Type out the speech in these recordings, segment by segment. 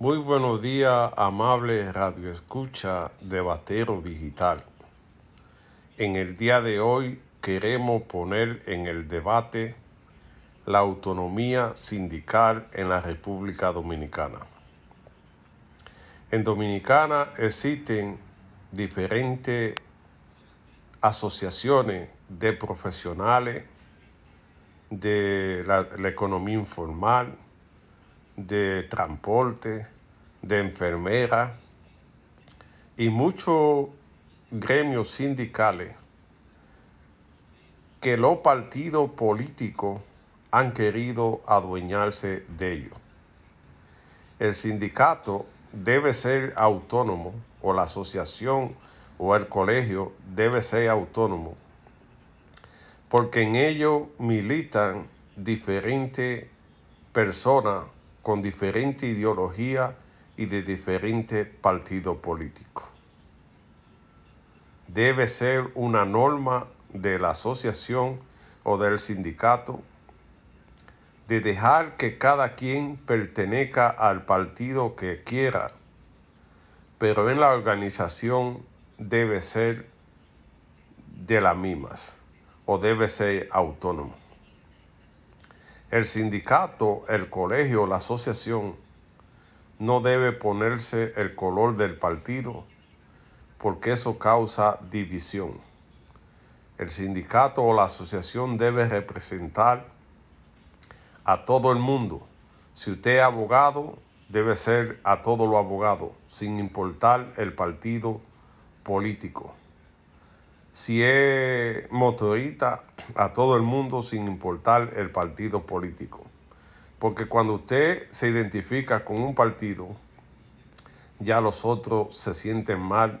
Muy buenos días, amable Radio Escucha de Digital. En el día de hoy queremos poner en el debate la autonomía sindical en la República Dominicana. En Dominicana existen diferentes asociaciones de profesionales de la economía informal, de transporte, de enfermera y muchos gremios sindicales que los partidos políticos han querido adueñarse de ellos. El sindicato debe ser autónomo o la asociación o el colegio debe ser autónomo porque en ello militan diferentes personas con diferente ideología y de diferente partido político. Debe ser una norma de la asociación o del sindicato de dejar que cada quien pertenezca al partido que quiera, pero en la organización debe ser de las mismas o debe ser autónomo. El sindicato, el colegio, la asociación no debe ponerse el color del partido porque eso causa división. El sindicato o la asociación debe representar a todo el mundo. Si usted es abogado, debe ser a todos los abogados, sin importar el partido político si es motorista a todo el mundo sin importar el partido político. Porque cuando usted se identifica con un partido, ya los otros se sienten mal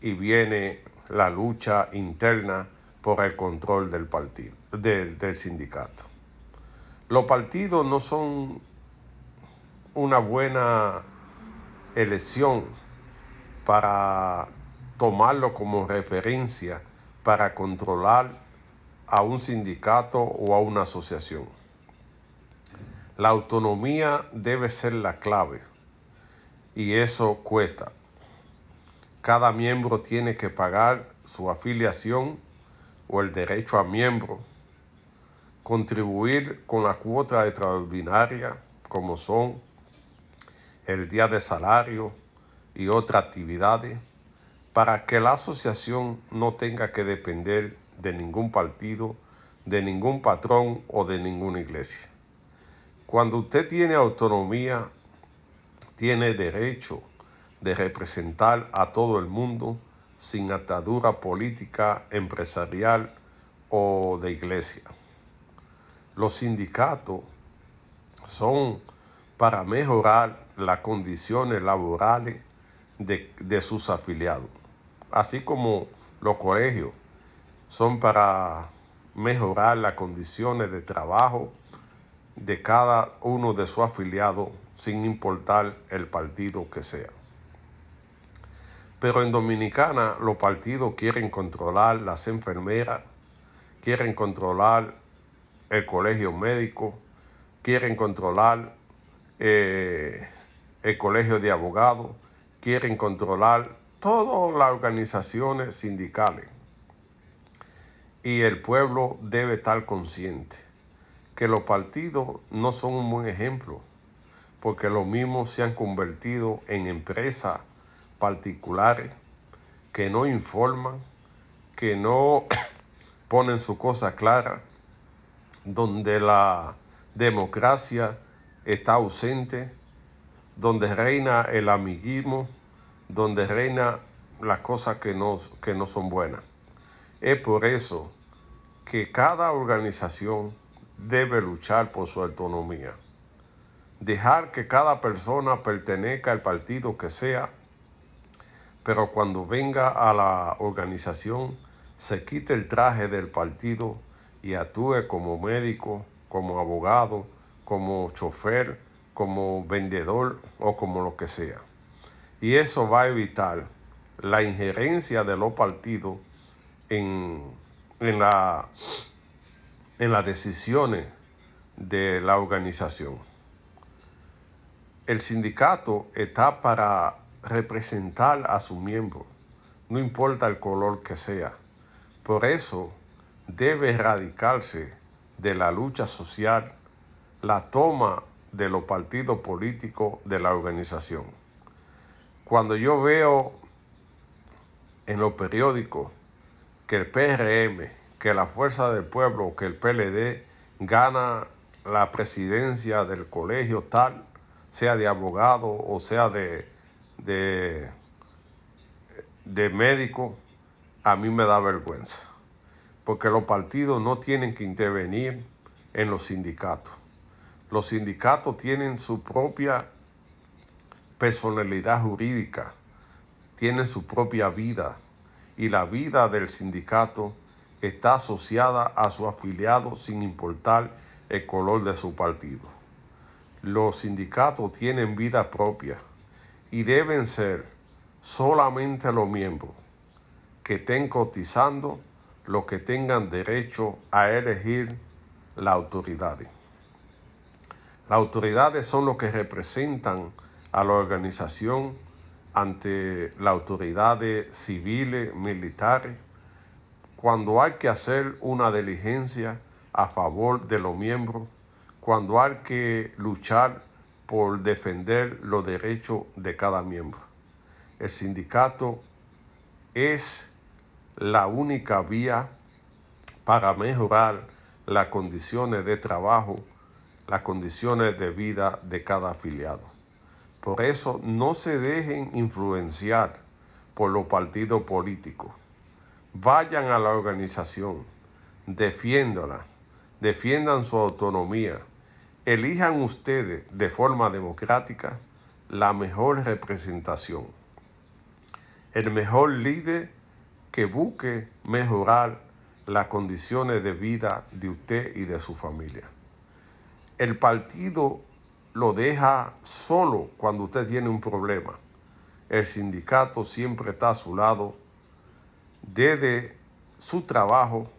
y viene la lucha interna por el control del partido, del, del sindicato. Los partidos no son una buena elección para tomarlo como referencia para controlar a un sindicato o a una asociación. La autonomía debe ser la clave y eso cuesta. Cada miembro tiene que pagar su afiliación o el derecho a miembro, contribuir con la cuota extraordinaria como son el día de salario y otras actividades para que la asociación no tenga que depender de ningún partido, de ningún patrón o de ninguna iglesia. Cuando usted tiene autonomía, tiene derecho de representar a todo el mundo sin atadura política, empresarial o de iglesia. Los sindicatos son para mejorar las condiciones laborales de, de sus afiliados así como los colegios, son para mejorar las condiciones de trabajo de cada uno de sus afiliados sin importar el partido que sea. Pero en Dominicana los partidos quieren controlar las enfermeras, quieren controlar el colegio médico, quieren controlar eh, el colegio de abogados, quieren controlar todas las organizaciones sindicales y el pueblo debe estar consciente que los partidos no son un buen ejemplo, porque los mismos se han convertido en empresas particulares que no informan, que no ponen su cosa clara, donde la democracia está ausente, donde reina el amiguismo donde reina las cosas que no, que no son buenas. Es por eso que cada organización debe luchar por su autonomía. Dejar que cada persona pertenezca al partido que sea, pero cuando venga a la organización se quite el traje del partido y actúe como médico, como abogado, como chofer, como vendedor o como lo que sea. Y eso va a evitar la injerencia de los partidos en, la, en las decisiones de la organización. El sindicato está para representar a sus miembros, no importa el color que sea. Por eso debe erradicarse de la lucha social la toma de los partidos políticos de la organización. Cuando yo veo en los periódicos que el PRM, que la Fuerza del Pueblo, que el PLD gana la presidencia del colegio tal, sea de abogado o sea de, de, de médico, a mí me da vergüenza, porque los partidos no tienen que intervenir en los sindicatos. Los sindicatos tienen su propia personalidad jurídica, tiene su propia vida y la vida del sindicato está asociada a su afiliado sin importar el color de su partido. Los sindicatos tienen vida propia y deben ser solamente los miembros que estén cotizando los que tengan derecho a elegir la autoridad. Las autoridades son los que representan a la organización ante las autoridades civiles, militares, cuando hay que hacer una diligencia a favor de los miembros, cuando hay que luchar por defender los derechos de cada miembro. El sindicato es la única vía para mejorar las condiciones de trabajo, las condiciones de vida de cada afiliado. Por eso no se dejen influenciar por los partidos políticos. Vayan a la organización, defiéndola, defiendan su autonomía, elijan ustedes de forma democrática la mejor representación, el mejor líder que busque mejorar las condiciones de vida de usted y de su familia. El partido lo deja solo cuando usted tiene un problema. El sindicato siempre está a su lado desde su trabajo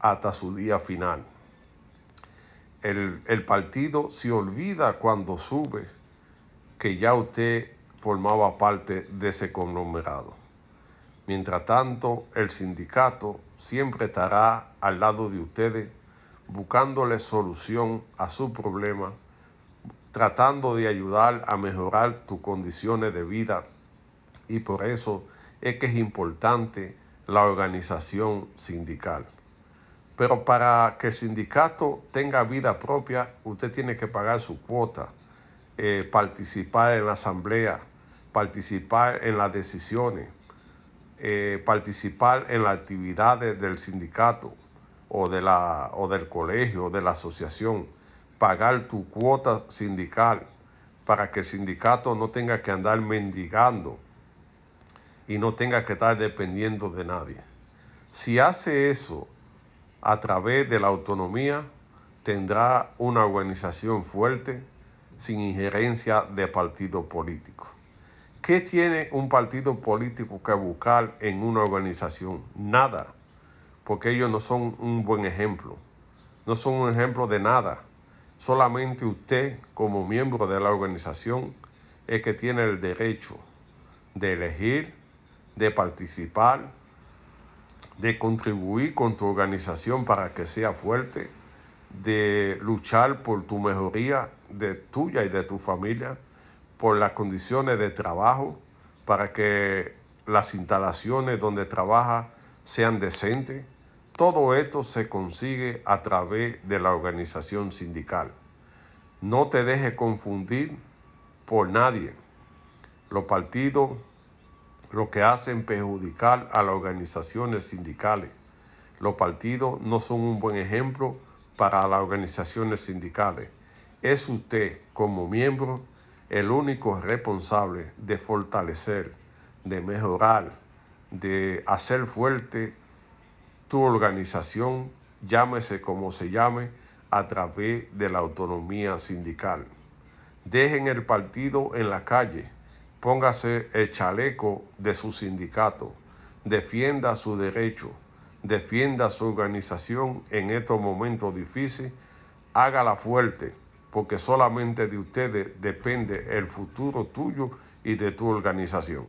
hasta su día final. El, el partido se olvida cuando sube que ya usted formaba parte de ese conglomerado. Mientras tanto, el sindicato siempre estará al lado de ustedes buscándole solución a su problema tratando de ayudar a mejorar tus condiciones de vida. Y por eso es que es importante la organización sindical. Pero para que el sindicato tenga vida propia, usted tiene que pagar su cuota, eh, participar en la asamblea, participar en las decisiones, eh, participar en las actividades del sindicato o, de la, o del colegio o de la asociación pagar tu cuota sindical para que el sindicato no tenga que andar mendigando y no tenga que estar dependiendo de nadie. Si hace eso a través de la autonomía, tendrá una organización fuerte sin injerencia de partido político. ¿Qué tiene un partido político que buscar en una organización? Nada, porque ellos no son un buen ejemplo, no son un ejemplo de nada. Solamente usted, como miembro de la organización, es que tiene el derecho de elegir, de participar, de contribuir con tu organización para que sea fuerte, de luchar por tu mejoría de tuya y de tu familia, por las condiciones de trabajo, para que las instalaciones donde trabaja sean decentes, todo esto se consigue a través de la organización sindical. No te dejes confundir por nadie. Los partidos lo que hacen perjudicar a las organizaciones sindicales. Los partidos no son un buen ejemplo para las organizaciones sindicales. Es usted como miembro el único responsable de fortalecer, de mejorar, de hacer fuerte tu organización, llámese como se llame, a través de la autonomía sindical. Dejen el partido en la calle, póngase el chaleco de su sindicato, defienda su derecho, defienda su organización en estos momentos difíciles, hágala fuerte, porque solamente de ustedes depende el futuro tuyo y de tu organización.